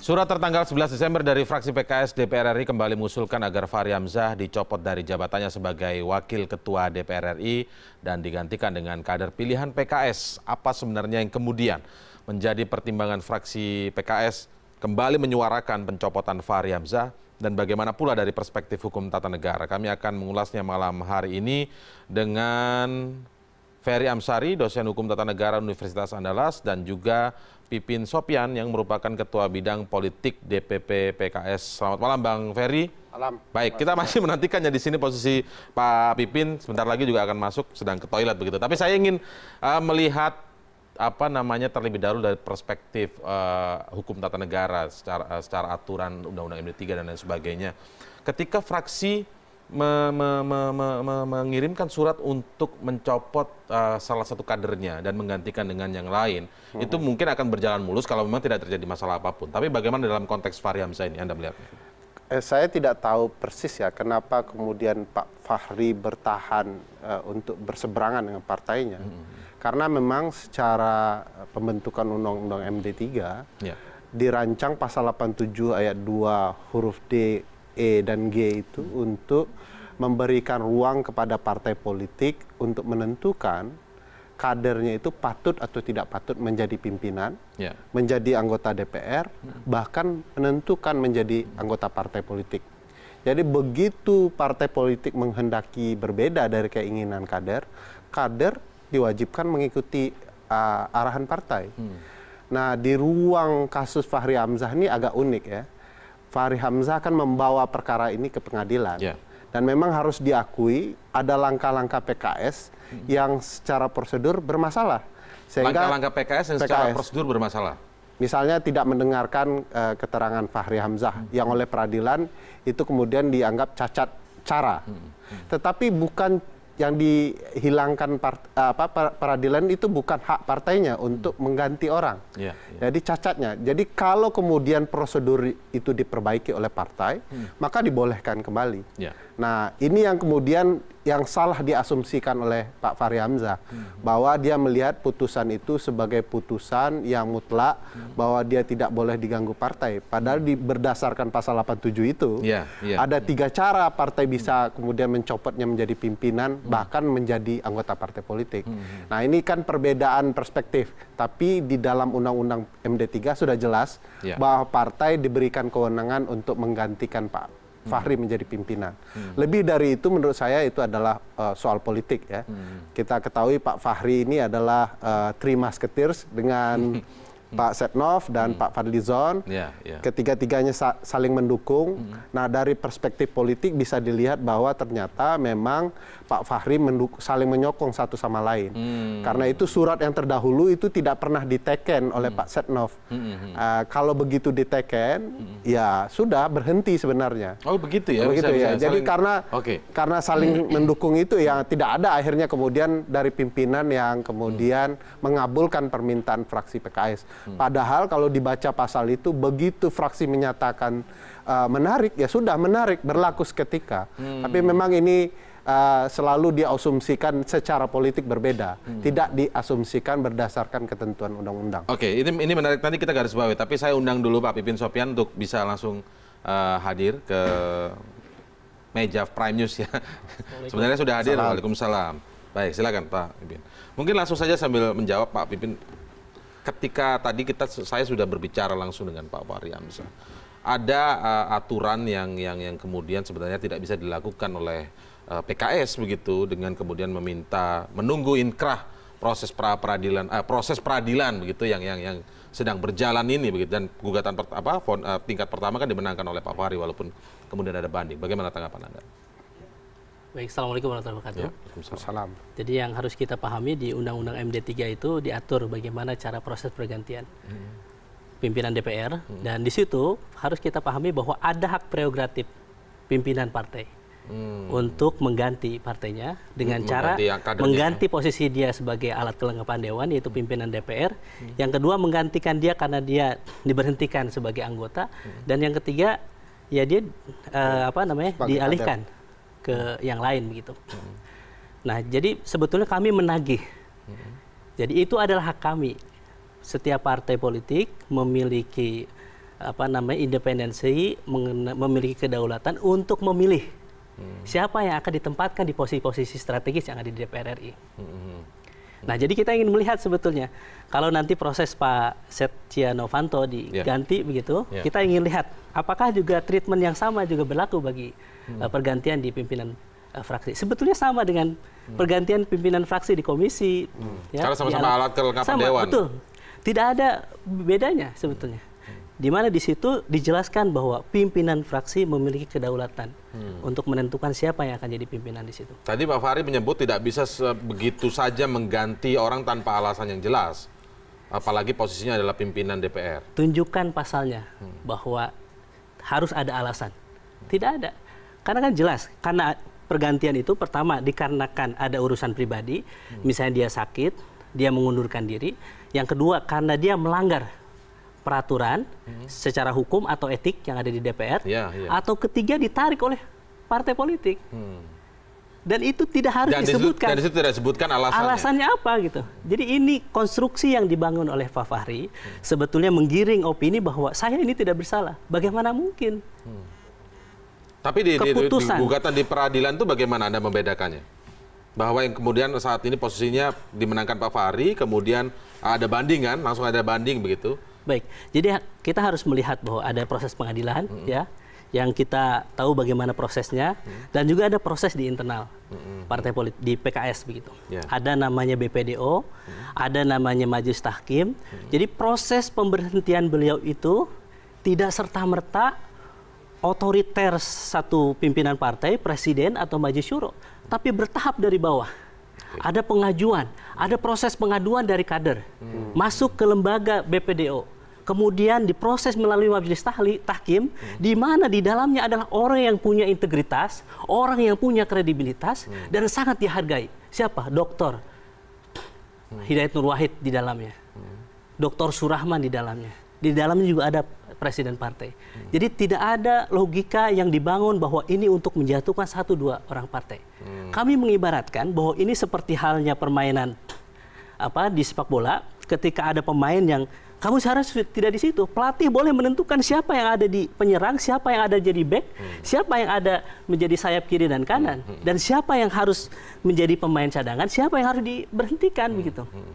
Surat tertanggal 11 Desember dari fraksi PKS DPR RI kembali mengusulkan agar Fahri Hamzah dicopot dari jabatannya sebagai Wakil Ketua DPR RI dan digantikan dengan kader pilihan PKS. Apa sebenarnya yang kemudian menjadi pertimbangan fraksi PKS kembali menyuarakan pencopotan Fahri Hamzah dan bagaimana pula dari perspektif hukum tata negara. Kami akan mengulasnya malam hari ini dengan Ferry Amsari, dosen hukum tata negara Universitas Andalas dan juga Pipin Sopian yang merupakan Ketua Bidang Politik DPP PKS. Selamat malam Bang Ferry. Malam. Baik, kita masih menantikannya di sini posisi Pak Pipin sebentar lagi juga akan masuk sedang ke toilet begitu. Tapi saya ingin uh, melihat apa namanya terlebih dahulu dari perspektif uh, hukum tata negara secara uh, secara aturan Undang-Undang MD3 dan lain sebagainya. Ketika fraksi me, me, me, me, me, mengirimkan surat untuk mencopot uh, salah satu kadernya dan menggantikan dengan yang lain, hmm. itu mungkin akan berjalan mulus kalau memang tidak terjadi masalah apapun. Tapi bagaimana dalam konteks Fahri Hamzah ini Anda melihatnya? Eh, saya tidak tahu persis ya kenapa kemudian Pak Fahri bertahan uh, untuk berseberangan dengan partainya. Hmm. Karena memang secara eh, pembentukan Undang-Undang MD3 yeah. dirancang pasal 87 ayat 2 huruf D E dan G itu untuk memberikan ruang kepada partai politik untuk menentukan kadernya itu patut atau tidak patut menjadi pimpinan, yeah. menjadi anggota DPR, hmm. bahkan menentukan menjadi anggota partai politik. Jadi begitu partai politik menghendaki berbeda dari keinginan kader, kader diwajibkan mengikuti uh, arahan partai. Hmm. Nah, di ruang kasus Fahri Hamzah ini agak unik ya. Fahri Hamzah kan membawa perkara ini ke pengadilan. Yeah. Dan memang harus diakui ada langkah-langkah PKS yang secara prosedur bermasalah. Langkah-langkah PKS yang PKS, secara prosedur bermasalah. Misalnya tidak mendengarkan uh, keterangan Fahri Hamzah hmm. yang oleh peradilan itu kemudian dianggap cacat cara. Hmm. Hmm. Tetapi bukan yang dihilangkan part, apa, peradilan itu bukan hak partainya untuk mengganti orang. Yeah, yeah. Jadi cacatnya. Jadi kalau kemudian prosedur itu diperbaiki oleh partai, hmm. maka dibolehkan kembali. Yeah. Nah ini yang kemudian yang salah diasumsikan oleh Pak Fahri Hamzah hmm. bahwa dia melihat putusan itu sebagai putusan yang mutlak hmm. bahwa dia tidak boleh diganggu partai padahal di, berdasarkan pasal 87 itu yeah, yeah, ada tiga cara partai bisa hmm. kemudian mencopotnya menjadi pimpinan hmm. bahkan menjadi anggota partai politik hmm. nah ini kan perbedaan perspektif tapi di dalam undang-undang MD3 sudah jelas yeah. bahwa partai diberikan kewenangan untuk menggantikan Pak Fahri menjadi pimpinan. Hmm. Lebih dari itu menurut saya itu adalah uh, soal politik ya. Hmm. Kita ketahui Pak Fahri ini adalah uh, eh, three dengan Pak Setnov dan hmm. Pak Fadlizon. Yeah, yeah. Ketiga-tiganya sa saling mendukung. Hmm. Nah, dari perspektif politik bisa dilihat bahwa ternyata memang Pak Fahri saling menyokong satu sama lain. Hmm. Karena itu surat yang terdahulu itu tidak pernah diteken oleh Pak Setnov. Uh, kalau begitu diteken, ya sudah berhenti sebenarnya. Oh, begitu ya. Begitu bisa, ya. Bisa, Jadi saling... karena okay. karena saling mendukung itu ya tidak ada akhirnya kemudian dari pimpinan yang kemudian mengabulkan permintaan fraksi PKS. Hmm. Padahal kalau dibaca pasal itu begitu fraksi menyatakan uh, menarik ya sudah menarik berlaku seketika. Hmm. Tapi memang ini Uh, selalu diasumsikan secara politik berbeda, hmm. tidak diasumsikan berdasarkan ketentuan undang-undang. Oke, okay, ini ini menarik nanti kita garis bawahi, tapi saya undang dulu Pak Pipin Sopian untuk bisa langsung uh, hadir ke meja Prime News ya. Sebenarnya sudah hadir. Waalaikumsalam. Baik, silakan Pak Pipin. Mungkin langsung saja sambil menjawab Pak Pipin ketika tadi kita saya sudah berbicara langsung dengan Pak Fahri Hamzah. Ada uh, aturan yang yang yang kemudian sebenarnya tidak bisa dilakukan oleh uh, eh, PKS begitu dengan kemudian meminta menunggu inkrah proses pra peradilan uh, proses peradilan begitu yang yang yang sedang berjalan ini begitu dan gugatan apa tingkat pertama kan dimenangkan oleh Pak Fahri walaupun kemudian ada banding. Bagaimana tanggapan Anda? Baik, Assalamualaikum warahmatullahi wabarakatuh. Ya, waalaikumsalam. Jadi yang harus kita pahami di Undang-Undang MD3 itu diatur bagaimana cara proses pergantian hmm. pimpinan DPR hmm. dan di situ harus kita pahami bahwa ada hak prerogatif pimpinan partai hmm. untuk mengganti partainya dengan hmm, cara mengganti, mengganti posisi dia sebagai alat kelengkapan dewan yaitu hmm. pimpinan DPR. Hmm. Yang kedua menggantikan dia karena dia diberhentikan sebagai anggota hmm. dan yang ketiga ya dia uh, apa namanya sebagai dialihkan. Kader ke iya. yang lain begitu. Hmm. Nah, jadi sebetulnya kami menagih. Hmm. Jadi itu adalah hak kami. Setiap partai politik memiliki apa namanya independensi, memiliki kedaulatan untuk memilih hmm. siapa yang akan ditempatkan di posisi-posisi strategis yang ada di DPR RI. Hmm. Nah, jadi kita ingin melihat sebetulnya kalau nanti proses Pak Setia Novanto diganti yeah. begitu, yeah. kita ingin lihat apakah juga treatment yang sama juga berlaku bagi hmm. uh, pergantian di pimpinan uh, fraksi. Sebetulnya sama dengan hmm. pergantian pimpinan fraksi di komisi. Hmm. Ya, Karena sama-sama alat, alat kelengkapan dewan. Betul. Tidak ada bedanya sebetulnya di mana di situ dijelaskan bahwa pimpinan fraksi memiliki kedaulatan hmm. untuk menentukan siapa yang akan jadi pimpinan di situ. Tadi Pak Fahri menyebut tidak bisa begitu saja mengganti orang tanpa alasan yang jelas, apalagi posisinya adalah pimpinan DPR. Tunjukkan pasalnya hmm. bahwa harus ada alasan. Tidak ada. Karena kan jelas, karena pergantian itu pertama dikarenakan ada urusan pribadi, hmm. misalnya dia sakit, dia mengundurkan diri. Yang kedua karena dia melanggar peraturan hmm. secara hukum atau etik yang ada di DPR ya, ya. atau ketiga ditarik oleh partai politik hmm. dan itu tidak harus dan disebutkan dan disitu tidak disebutkan alasannya alasannya apa gitu jadi ini konstruksi yang dibangun oleh Pak hmm. sebetulnya menggiring opini bahwa saya ini tidak bersalah bagaimana mungkin hmm. tapi di, Keputusan. di, di gugatan di peradilan itu bagaimana anda membedakannya bahwa yang kemudian saat ini posisinya dimenangkan Pak Fahri, kemudian ada banding kan, langsung ada banding begitu baik. Jadi kita harus melihat bahwa ada proses pengadilan, mm -hmm. ya, yang kita tahu bagaimana prosesnya, mm -hmm. dan juga ada proses di internal mm -hmm. partai politik di PKS begitu. Yeah. Ada namanya BPDO, mm -hmm. ada namanya Majelis Tahkim. Mm -hmm. Jadi proses pemberhentian beliau itu tidak serta merta otoriter satu pimpinan partai, presiden atau majelis syuro, tapi bertahap dari bawah. Ada pengajuan, ada proses pengaduan dari kader, hmm. masuk ke lembaga BPDO kemudian diproses melalui majelis tahli, tahkim, hmm. di mana di dalamnya adalah orang yang punya integritas, orang yang punya kredibilitas, hmm. dan sangat dihargai. Siapa? Dokter hmm. Hidayat Nur Wahid di dalamnya, hmm. Dokter Surahman di dalamnya, di dalamnya juga ada presiden partai. Hmm. Jadi tidak ada logika yang dibangun bahwa ini untuk menjatuhkan satu dua orang partai. Hmm. Kami mengibaratkan bahwa ini seperti halnya permainan apa di sepak bola ketika ada pemain yang kamu seharusnya tidak di situ. Pelatih boleh menentukan siapa yang ada di penyerang, siapa yang ada jadi back, hmm. siapa yang ada menjadi sayap kiri dan kanan, hmm. hmm. dan siapa yang harus menjadi pemain cadangan, siapa yang harus diberhentikan hmm, begitu. Hmm.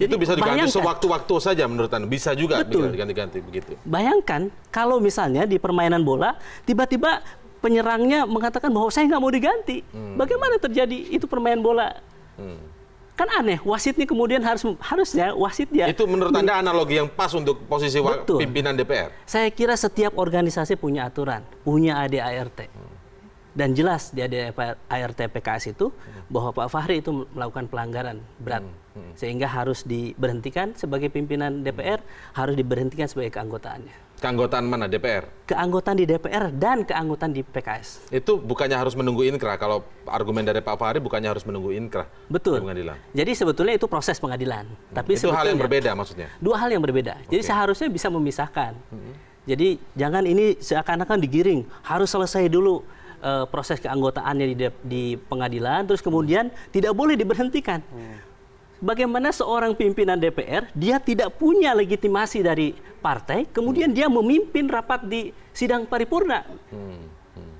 itu bisa diganti sewaktu-waktu saja menurut Anda. Bisa juga betul. diganti-ganti begitu. Bayangkan kalau misalnya di permainan bola tiba-tiba penyerangnya mengatakan bahwa saya nggak mau diganti. Hmm. Bagaimana terjadi itu permainan bola? Hmm kan aneh wasit wasitnya kemudian harus harusnya wasitnya itu menurut anda analogi yang pas untuk posisi Betul. pimpinan DPR saya kira setiap organisasi punya aturan punya ADART hmm. dan jelas di ADART PKS itu hmm. bahwa Pak Fahri itu melakukan pelanggaran berat hmm, sehingga harus diberhentikan sebagai pimpinan DPR harus diberhentikan sebagai keanggotaannya Keanggotaan mana DPR? Keanggotaan di DPR dan keanggotaan di PKS. Itu bukannya harus menunggu inkrah kalau argumen dari Pak Fahri bukannya harus menunggu inkrah. Betul. Di pengadilan. Jadi sebetulnya itu proses pengadilan. Hmm. Tapi itu hal yang berbeda maksudnya. Dua hal yang berbeda. Okay. Jadi seharusnya bisa memisahkan. Hmm. Jadi jangan ini seakan-akan digiring, harus selesai dulu uh, proses keanggotaannya di, di pengadilan terus kemudian tidak boleh diberhentikan. Hmm bagaimana seorang pimpinan DPR dia tidak punya legitimasi dari partai, kemudian hmm. dia memimpin rapat di sidang paripurna. Hmm. Hmm.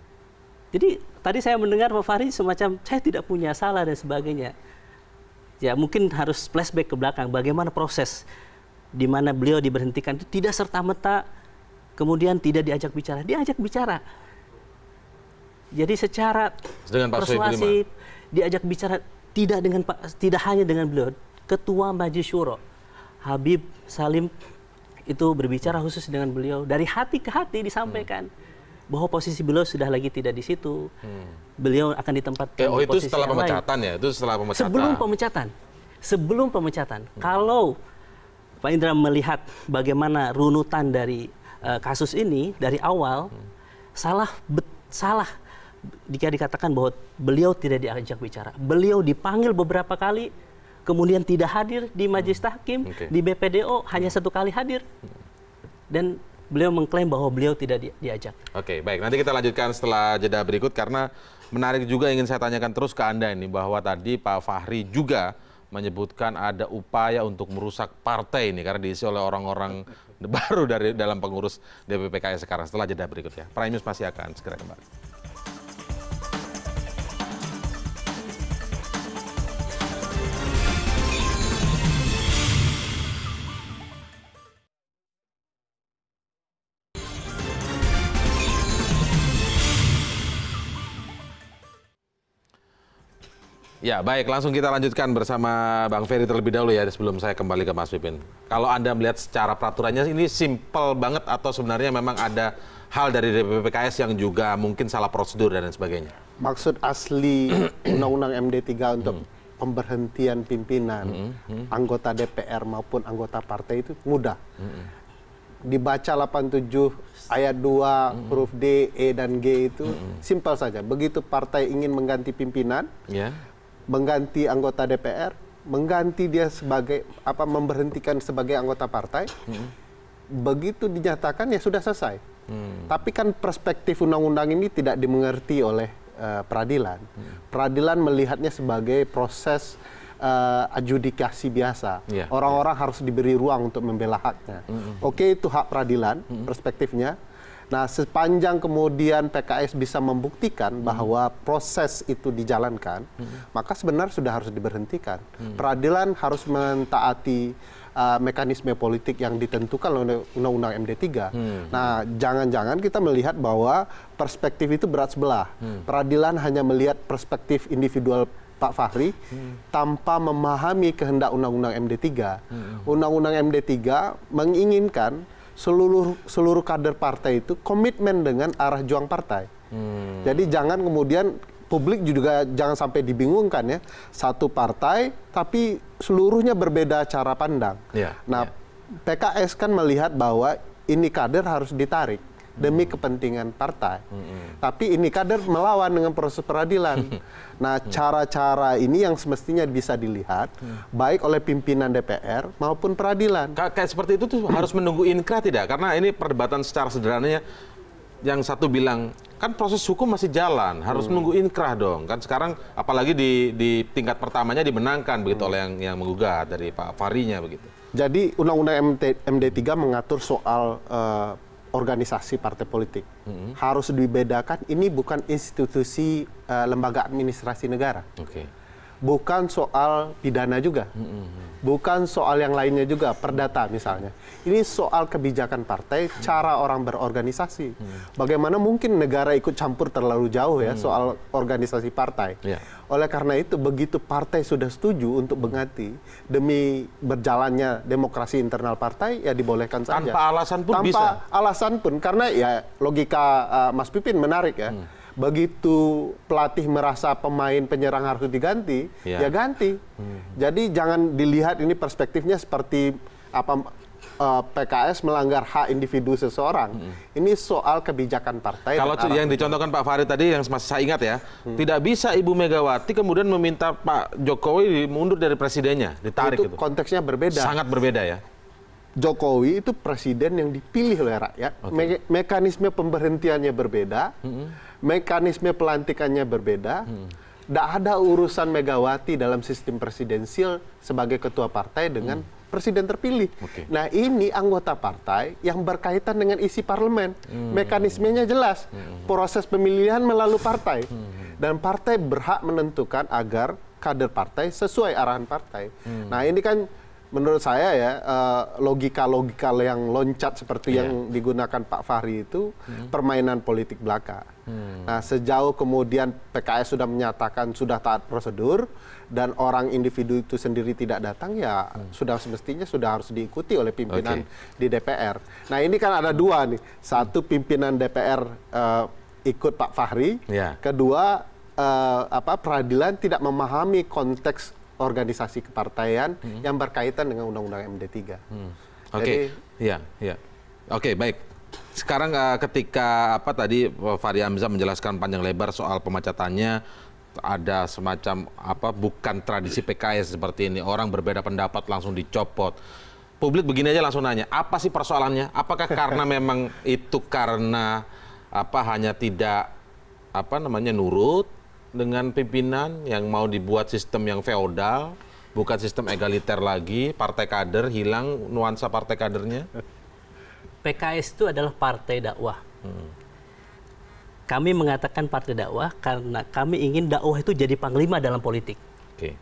Jadi tadi saya mendengar Pak Fahri semacam saya tidak punya salah dan sebagainya. Ya mungkin harus flashback ke belakang bagaimana proses di mana beliau diberhentikan itu tidak serta merta kemudian tidak diajak bicara, diajak bicara. Jadi secara persuasif diajak bicara tidak dengan tidak hanya dengan beliau, Ketua Majelis Syuro Habib Salim itu berbicara khusus dengan beliau dari hati ke hati disampaikan hmm. bahwa posisi beliau sudah lagi tidak di situ. Hmm. Beliau akan ditempatkan eh, oh, di itu setelah yang pemecatan lain. ya, itu setelah pemecatan. Sebelum pemecatan. Sebelum pemecatan. Hmm. Kalau Pak Indra melihat bagaimana runutan dari uh, kasus ini dari awal hmm. salah bet, salah jika dikatakan bahwa beliau tidak diajak bicara, beliau dipanggil beberapa kali, kemudian tidak hadir di Majelis Hakim, hmm. okay. di BPDO hanya hmm. satu kali hadir, hmm. dan beliau mengklaim bahwa beliau tidak diajak. Oke, okay, baik. Nanti kita lanjutkan setelah jeda berikut karena menarik juga ingin saya tanyakan terus ke anda ini bahwa tadi Pak Fahri juga menyebutkan ada upaya untuk merusak partai ini karena diisi oleh orang-orang baru dari dalam pengurus DPPKS sekarang. Setelah jeda berikut ya. Prime News masih akan segera kembali. Ya baik, langsung kita lanjutkan bersama Bang Ferry terlebih dahulu ya sebelum saya kembali ke Mas Pipin. Kalau Anda melihat secara peraturannya ini simpel banget atau sebenarnya memang ada hal dari DPPKS yang juga mungkin salah prosedur dan sebagainya? Maksud asli Undang-Undang MD3 untuk hmm. pemberhentian pimpinan hmm. Hmm. anggota DPR maupun anggota partai itu mudah. Hmm. hmm. Dibaca 87 ayat 2 hmm. huruf D, E, dan G itu hmm. simpel saja. Begitu partai ingin mengganti pimpinan, yeah mengganti anggota DPR, mengganti dia sebagai apa memberhentikan sebagai anggota partai. Hmm. Begitu dinyatakan ya sudah selesai. Hmm. Tapi kan perspektif undang-undang ini tidak dimengerti oleh uh, peradilan. Hmm. Peradilan melihatnya sebagai proses uh, adjudikasi biasa. Iya. Orang-orang yeah. yeah. harus diberi ruang untuk membela haknya. -hmm. Oke, okay, itu hak peradilan -hmm. perspektifnya Nah, sepanjang kemudian PKS bisa membuktikan hmm. bahwa proses itu dijalankan, hmm. maka sebenarnya sudah harus diberhentikan. Hmm. Peradilan harus mentaati uh, mekanisme politik yang ditentukan oleh Undang-Undang MD3. Hmm. Nah, jangan-jangan kita melihat bahwa perspektif itu berat sebelah. Hmm. Peradilan hanya melihat perspektif individual Pak Fahri hmm. tanpa memahami kehendak Undang-Undang MD3. Hmm. Undang-Undang hmm. MD3 menginginkan seluruh seluruh kader partai itu komitmen dengan arah juang partai. Hmm. Jadi jangan kemudian publik juga jangan sampai dibingungkan ya satu partai tapi seluruhnya berbeda cara pandang. Yeah, nah yeah. PKS kan melihat bahwa ini kader harus ditarik demi kepentingan partai. Mm-hmm. Tapi ini kader melawan dengan proses peradilan. nah, cara-cara ini yang semestinya bisa dilihat mm. baik oleh pimpinan DPR maupun peradilan. K kayak seperti itu tuh harus menunggu inkrah tidak? Karena ini perdebatan secara sederhananya yang satu bilang kan proses hukum masih jalan harus hmm. nunggu inkrah dong kan sekarang apalagi di, di tingkat pertamanya dimenangkan begitu hmm. oleh yang yang menggugat dari Pak Farinya begitu. Jadi Undang-Undang MD, MD3 mengatur soal uh, organisasi partai politik. Mm -hmm. Harus dibedakan ini bukan institusi uh, lembaga administrasi negara. Okay bukan soal pidana juga, bukan soal yang lainnya juga, perdata misalnya. Ini soal kebijakan partai, cara orang berorganisasi. Mm. Bagaimana mungkin negara ikut campur terlalu jauh ya mm. soal organisasi partai. Ya. Oleh karena itu, begitu partai sudah setuju untuk mengganti demi berjalannya demokrasi internal partai, ya dibolehkan saja. Tanpa alasan pun Tanpa bisa. Tanpa alasan pun, karena ya logika uh, Mas Pipin menarik ya. Hmm begitu pelatih merasa pemain penyerang harus diganti, ya, ya ganti. Hmm. Jadi jangan dilihat ini perspektifnya seperti apa uh, eh, PKS melanggar hak individu seseorang. Hmm. Ini soal kebijakan partai. Kalau yang dicontohkan Pak Farid tadi yang masih saya ingat ya, hmm. tidak bisa Ibu Megawati kemudian meminta Pak Jokowi mundur dari presidennya, ditarik itu. itu. Konteksnya berbeda. Sangat berbeda ya. Jokowi itu presiden yang dipilih oleh rakyat. Okay. Me mekanisme pemberhentiannya berbeda, mm -hmm. mekanisme pelantikannya berbeda. Mm Tidak ada urusan Megawati dalam sistem presidensial sebagai ketua partai dengan mm. presiden terpilih. Okay. Nah ini anggota partai yang berkaitan dengan isi parlemen. Mm. Mekanismenya jelas, mm. proses pemilihan melalui partai. Mm. Dan partai berhak menentukan agar kader partai sesuai arahan partai. Mm. Nah ini kan menurut saya ya eh, logika-logika yang loncat seperti yeah. yang iya. digunakan Pak Fahri itu hmm. permainan politik belaka. Hmm. Nah, sejauh kemudian PKS sudah menyatakan sudah taat prosedur dan orang individu itu sendiri tidak datang ya hmm. sudah semestinya sudah harus diikuti oleh pimpinan okay. di DPR. Nah, ini kan ada dua nih. Satu hmm. pimpinan DPR uh, eh, ikut Pak Fahri, yeah. kedua uh, apa peradilan tidak memahami konteks organisasi kepartaian hmm. yang berkaitan dengan Undang-Undang MD3. Hmm. Oke, okay. ya, ya. Oke, okay, baik. Sekarang uh, ketika apa tadi Fahri Hamzah menjelaskan panjang lebar soal pemecatannya ada semacam apa bukan tradisi PKS seperti ini orang berbeda pendapat langsung dicopot publik begini aja langsung nanya apa sih persoalannya apakah karena memang itu karena apa hanya tidak apa namanya nurut dengan pimpinan yang mau dibuat sistem yang feodal, bukan sistem egaliter lagi, partai kader hilang nuansa partai kadernya? PKS itu adalah partai dakwah. Hmm. Kami mengatakan partai dakwah karena kami ingin dakwah itu jadi panglima dalam politik. Okay.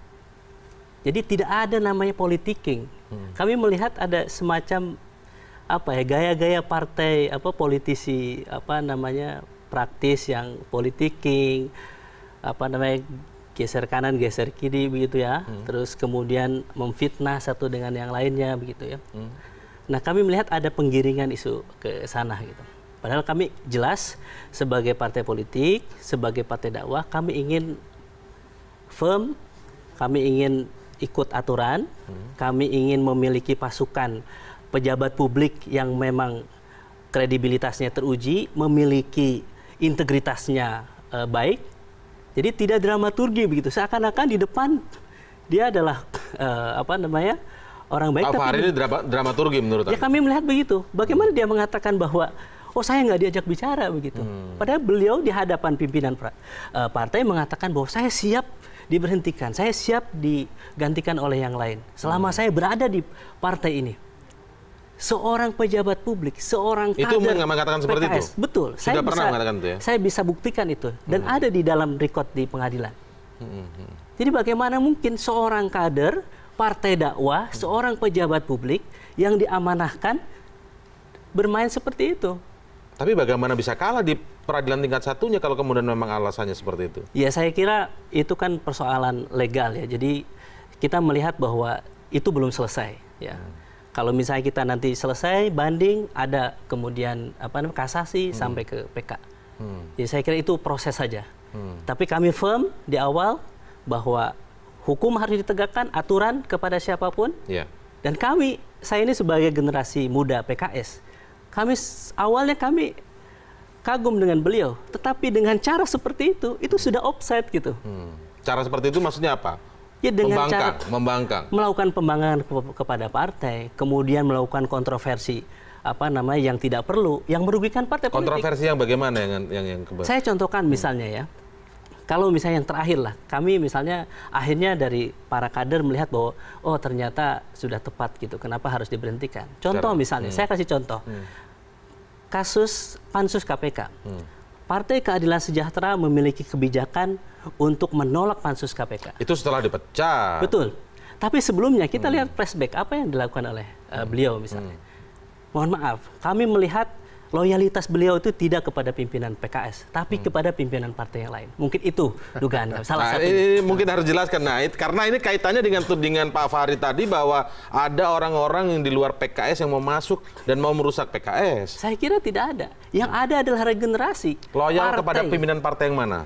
Jadi tidak ada namanya politiking. Hmm. Kami melihat ada semacam apa ya gaya-gaya partai apa politisi apa namanya praktis yang politiking apa namanya geser kanan, geser kiri begitu ya. Hmm. Terus kemudian memfitnah satu dengan yang lainnya begitu ya. Hmm. Nah, kami melihat ada penggiringan isu ke sana gitu. Padahal kami jelas sebagai partai politik, sebagai partai dakwah, kami ingin firm, kami ingin ikut aturan, hmm. kami ingin memiliki pasukan pejabat publik yang memang kredibilitasnya teruji, memiliki integritasnya uh, baik jadi tidak dramaturgi begitu. Seakan-akan di depan dia adalah uh, apa namanya? orang baik Pak tapi ini drama, dramaturgi menurut Ya kami melihat begitu. Bagaimana dia mengatakan bahwa oh saya nggak diajak bicara begitu. Hmm. Padahal beliau di hadapan pimpinan pra, uh, partai mengatakan bahwa saya siap diberhentikan, saya siap digantikan oleh yang lain. Selama hmm. saya berada di partai ini seorang pejabat publik, seorang kader itu mengatakan seperti PKS. itu. Betul. Sudah saya pernah bisa, mengatakan itu ya. Saya bisa buktikan itu dan hmm. ada di dalam record di pengadilan. Hmm, hmm, hmm. Jadi bagaimana mungkin seorang kader partai dakwah, hmm. seorang pejabat publik yang diamanahkan bermain seperti itu? Tapi bagaimana bisa kalah di peradilan tingkat satunya kalau kemudian memang alasannya seperti itu? Ya saya kira itu kan persoalan legal ya. Jadi kita melihat bahwa itu belum selesai ya. Hmm kalau misalnya kita nanti selesai banding, ada kemudian apa namanya kasasi hmm. sampai ke PK. Hmm. Jadi ya, saya kira itu proses saja. Hmm. Tapi kami firm di awal bahwa hukum harus ditegakkan, aturan kepada siapapun. Yeah. Dan kami, saya ini sebagai generasi muda PKS, kami awalnya kami kagum dengan beliau, tetapi dengan cara seperti itu, itu sudah offset gitu. Hmm. Cara seperti itu maksudnya apa? Ya dengan membangkang, cara membangkang. melakukan pembangkangan ke kepada partai, kemudian melakukan kontroversi apa namanya yang tidak perlu, yang merugikan partai Kontroversi politik. yang bagaimana yang yang yang Saya contohkan hmm. misalnya ya. Kalau misalnya yang terakhir lah, kami misalnya akhirnya dari para kader melihat bahwa oh ternyata sudah tepat gitu, kenapa harus diberhentikan? Contoh Cara, misalnya, hmm. saya kasih contoh. Hmm. Kasus pansus KPK. Hmm Partai Keadilan Sejahtera memiliki kebijakan untuk menolak pansus KPK. Itu setelah dipecat. Betul. Tapi sebelumnya kita hmm. lihat flashback apa yang dilakukan oleh uh, beliau misalnya. Hmm. Mohon maaf, kami melihat loyalitas beliau itu tidak kepada pimpinan PKS, tapi hmm. kepada pimpinan partai yang lain. Mungkin itu dugaan kami. Salah nah, satu. Ini mungkin harus jelaskan, nah, karena ini kaitannya dengan tudingan Pak Fahri tadi bahwa ada orang-orang yang di luar PKS yang mau masuk dan mau merusak PKS. Saya kira tidak ada. Yang ada adalah regenerasi. Loyal partai. kepada pimpinan partai yang mana?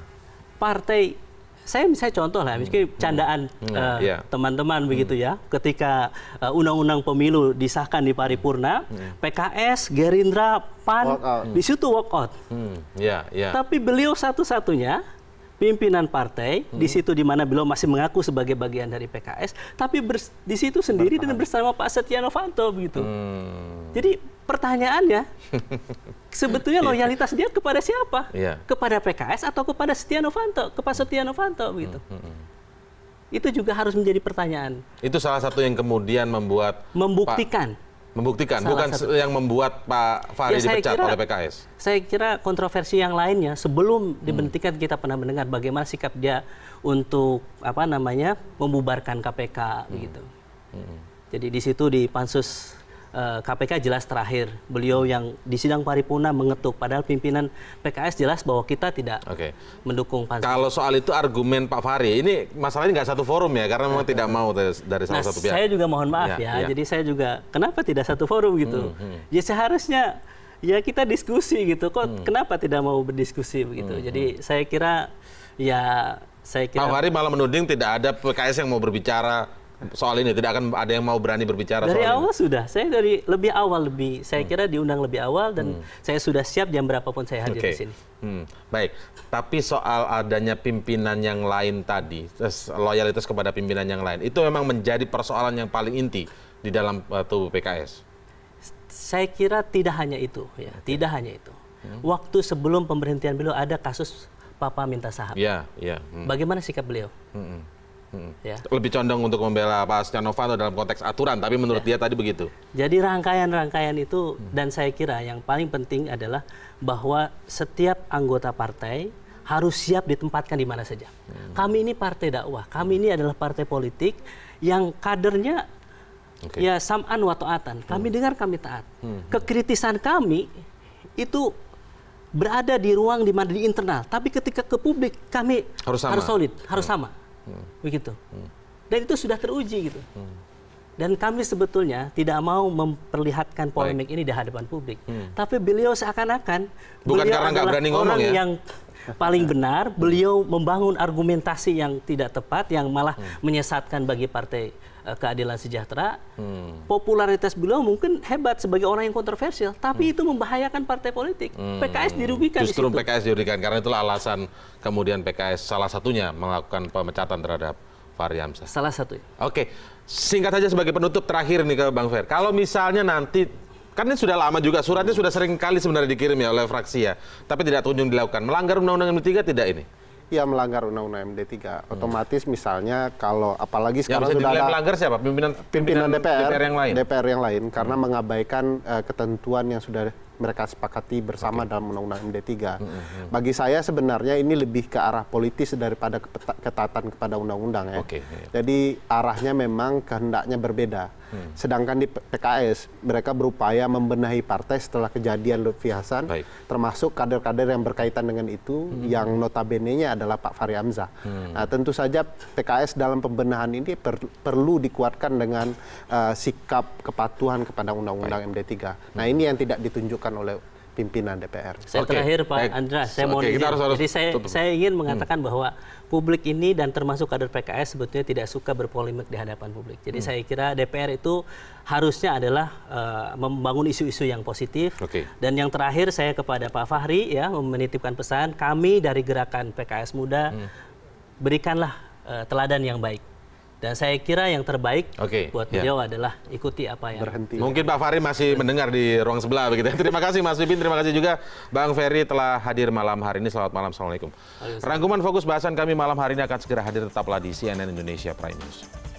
Partai saya misalnya contoh lah, miskin hmm. candaan hmm. Eh, iya. teman-teman hmm. uh, yeah. begitu ya, ketika eh, undang-undang uh, pemilu disahkan di paripurna, hmm. PKS, Gerindra, PAN di situ walk out. Hmm. Yeah, yeah. Tapi beliau satu-satunya pimpinan partai hmm. di situ di mana beliau masih mengaku sebagai bagian dari PKS, tapi di situ sendiri Bertahan. dan bersama Pak Setia Novanto begitu. Hmm. Jadi pertanyaannya, sebetulnya iya. loyalitas dia kepada siapa? Yeah. Kepada PKS atau kepada Setia Novanto? Kepada hmm. Setia Novanto hmm, gitu. Mm -hmm. Itu juga harus menjadi pertanyaan. Itu salah satu yang kemudian membuat membuktikan. Pak, membuktikan, salah bukan satu. yang membuat Pak Fahri ya, dipecat kira, oleh PKS. Saya kira kontroversi yang lainnya sebelum hmm. dibentikan kita pernah mendengar bagaimana sikap dia untuk apa namanya membubarkan KPK mm. gitu. Hmm. Jadi di situ di pansus KPK eh, jelas terakhir beliau yang di sidang paripurna mengetuk padahal pimpinan PKS jelas bahwa kita tidak okay. mendukung pansus. Kalau soal itu argumen Pak Fahri ini masalahnya nggak satu forum ya karena memang tidak mau dari, dari salah nah, satu pihak. Saya juga mohon maaf iya, ya, ya. ya. Jadi saya juga kenapa tidak satu forum gitu? Hmm, hmm. Ya seharusnya ya kita diskusi gitu kok hmm. kenapa tidak mau berdiskusi begitu. Hmm, Jadi hmm. saya kira ya saya kira Pak Fahri malah menuding tidak ada PKS yang mau berbicara soal ini tidak akan ada yang mau berani berbicara dari soal awal ini. sudah saya dari lebih awal lebih saya hmm. kira diundang lebih awal dan hmm. saya sudah siap jam berapapun saya hadir okay. di sini hmm. baik tapi soal adanya pimpinan yang lain tadi loyalitas kepada pimpinan yang lain itu memang menjadi persoalan yang paling inti di dalam uh, tubuh PKS saya kira tidak hanya itu ya okay. tidak hanya itu hmm. waktu sebelum pemberhentian beliau ada kasus papa minta saham ya ya hmm. bagaimana sikap beliau hmm. Ya. Lebih condong untuk membela Pak Setia Novanto dalam konteks aturan, tapi menurut ya. dia tadi begitu. Jadi rangkaian-rangkaian itu hmm. dan saya kira yang paling penting adalah bahwa setiap anggota partai harus siap ditempatkan di mana saja. Hmm. Kami ini partai dakwah, kami ini adalah partai politik yang kadernya okay. ya sam'an wa ta'atan. Kami hmm. dengar, kami taat. Hmm. Kekritisan kami itu berada di ruang di mana di internal, tapi ketika ke publik kami harus, sama. harus solid, harus hmm. sama hmm. begitu. Hmm. Dan itu sudah teruji gitu. Hmm. Dan kami sebetulnya tidak mau memperlihatkan polemik Baik. ini di hadapan publik. Hmm. Tapi beliau seakan-akan bukan beliau karena nggak berani ngomong orang ya. yang paling benar, beliau membangun argumentasi yang tidak tepat, yang malah hmm. menyesatkan bagi partai eh, keadilan sejahtera. Hmm. Popularitas beliau mungkin hebat sebagai orang yang kontroversial, tapi hmm. itu membahayakan partai politik. Hmm. PKS dirugikan. Justru di PKS dirugikan karena itulah alasan kemudian PKS salah satunya melakukan pemecatan terhadap Fahri Hamzah. Salah satu. Oke, singkat saja sebagai penutup terakhir nih ke Bang Fer. Kalau misalnya nanti kan ini sudah lama juga suratnya sudah sering kali sebenarnya dikirim ya oleh fraksi ya tapi tidak kunjung dilakukan melanggar undang-undang MD3 tidak ini ya melanggar undang-undang MD3 otomatis hmm. misalnya kalau apalagi ya, sekarang ya, sudah melanggar siapa pimpinan pimpinan, pimpinan DPR, DPR yang lain DPR yang lain karena hmm. mengabaikan uh, ketentuan yang sudah mereka sepakati bersama okay. dalam Undang-Undang MD3. Mm -hmm. Bagi saya sebenarnya ini lebih ke arah politis daripada ketatan kepada Undang-Undang ya. Okay. Iya. Jadi arahnya memang kehendaknya berbeda. Mm. Sedangkan di PKS mereka berupaya membenahi partai setelah kejadian Lutfi Hasan, Baik. termasuk kader-kader yang berkaitan dengan itu, hmm. yang notabene-nya adalah Pak Fahri Hamzah. Mm. Nah, tentu saja PKS dalam pembenahan ini per perlu dikuatkan dengan uh, sikap kepatuhan kepada Undang-Undang MD3. Nah, ini yang tidak ditunjuk ditentukan oleh pimpinan DPR. Saya okay. terakhir Pak Baik. Andra, saya mau okay, harus, harus Jadi saya, saya ingin hmm. mengatakan hmm. bahwa publik ini dan termasuk kader PKS sebetulnya tidak suka berpolemik di hadapan publik. Jadi hmm. saya kira DPR itu harusnya adalah uh, membangun isu-isu yang positif. Okay. Dan yang terakhir saya kepada Pak Fahri ya menitipkan pesan kami dari gerakan PKS Muda hmm. berikanlah uh, teladan yang baik dan saya kira yang terbaik okay. buat ya. beliau yeah. adalah ikuti apa yang berhenti. Mungkin Pak Fahri masih mendengar di ruang sebelah begitu. Ya. Terima kasih Mas Pipin, terima kasih juga Bang Ferry telah hadir malam hari ini. Selamat malam, assalamualaikum. Rangkuman fokus bahasan kami malam hari ini akan segera hadir tetaplah di CNN Indonesia Prime News.